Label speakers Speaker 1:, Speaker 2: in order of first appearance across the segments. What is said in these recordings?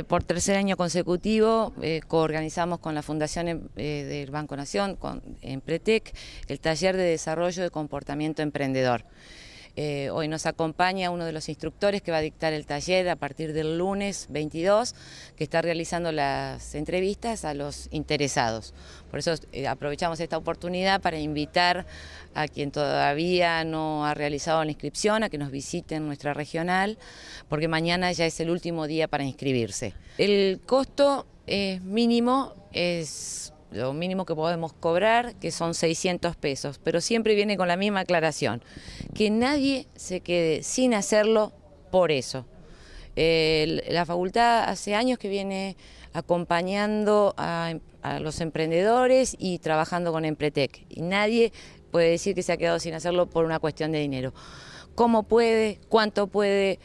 Speaker 1: Eh, por tercer año consecutivo eh, coorganizamos con la Fundación eh, del Banco Nación, con Empretec, el taller de desarrollo de comportamiento emprendedor. Eh, hoy nos acompaña uno de los instructores que va a dictar el taller a partir del lunes 22, que está realizando las entrevistas a los interesados. Por eso eh, aprovechamos esta oportunidad para invitar a quien todavía no ha realizado la inscripción a que nos visite en nuestra regional, porque mañana ya es el último día para inscribirse. El costo mínimo, es lo mínimo que podemos cobrar, que son 600 pesos, pero siempre viene con la misma aclaración, que nadie se quede sin hacerlo por eso. la facultad hace años que viene acompañando a, los emprendedores y trabajando con Empretec. Y nadie puede decir que se ha quedado sin hacerlo por una cuestión de dinero. ¿Cómo puede? ¿Cuánto puede?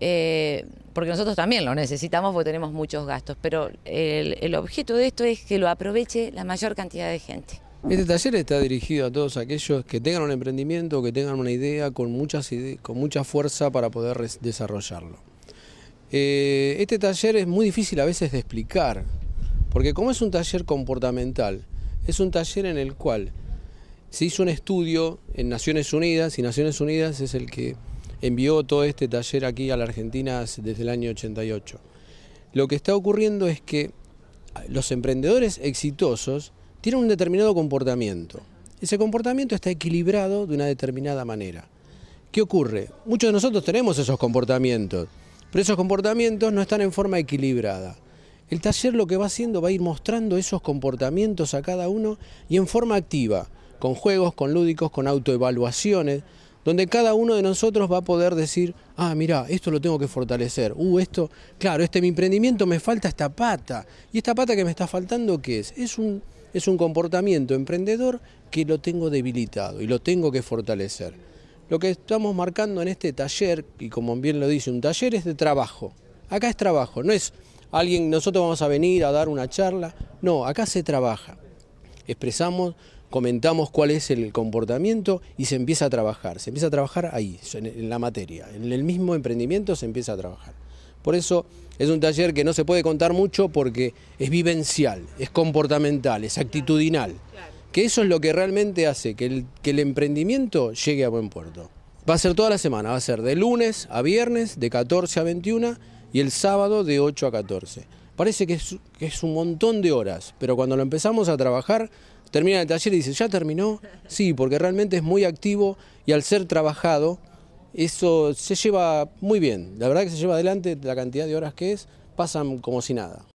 Speaker 1: Eh, porque nosotros también lo necesitamos porque tenemos muchos gastos, pero el, objeto de esto es que lo aproveche la mayor cantidad de gente.
Speaker 2: Este taller está dirigido a todos aquellos que tengan un emprendimiento, que tengan una idea con, muchas con mucha fuerza para poder desarrollarlo. Eh, este taller es muy difícil a veces de explicar, porque como es un taller comportamental, es un taller en el cual se hizo un estudio en Naciones Unidas y Naciones Unidas es el que envió todo este taller aquí a la Argentina desde el año 88. Lo que está ocurriendo es que los emprendedores exitosos tienen un determinado comportamiento. Ese comportamiento está equilibrado de una determinada manera. ¿Qué ocurre? Muchos de nosotros tenemos esos comportamientos, pero esos comportamientos no están en forma equilibrada. El taller lo que va haciendo va a ir mostrando esos comportamientos a cada uno y en forma activa, con juegos, con lúdicos, con autoevaluaciones, donde cada uno de nosotros va a poder decir, ah, mira, esto lo tengo que fortalecer, uh, esto, claro, este mi emprendimiento me falta esta pata, y esta pata que me está faltando, ¿qué es? Es un, es un comportamiento emprendedor que lo tengo debilitado y lo tengo que fortalecer. Lo que estamos marcando en este taller, y como bien lo dice, un taller es de trabajo. Acá es trabajo, no es alguien, nosotros vamos a venir a dar una charla, no, acá se trabaja. Expresamos comentamos cuál es el comportamiento y se empieza a trabajar. Se empieza a trabajar ahí, en la materia, en el mismo emprendimiento se empieza a trabajar. Por eso es un taller que no se puede contar mucho porque es vivencial, es comportamental, es actitudinal. Que eso es lo que realmente hace que el, el emprendimiento llegue a buen puerto. Va a ser toda la semana, va a ser de lunes a viernes, de 14 a 21 y el sábado de 8 a 14. Parece que es, que es un montón de horas, pero cuando lo empezamos a trabajar termina el taller y dice, ¿ya terminó? Sí, porque realmente es muy activo y al ser trabajado, eso se lleva muy bien. La verdad que se lleva adelante la cantidad de horas que es, pasan como si nada.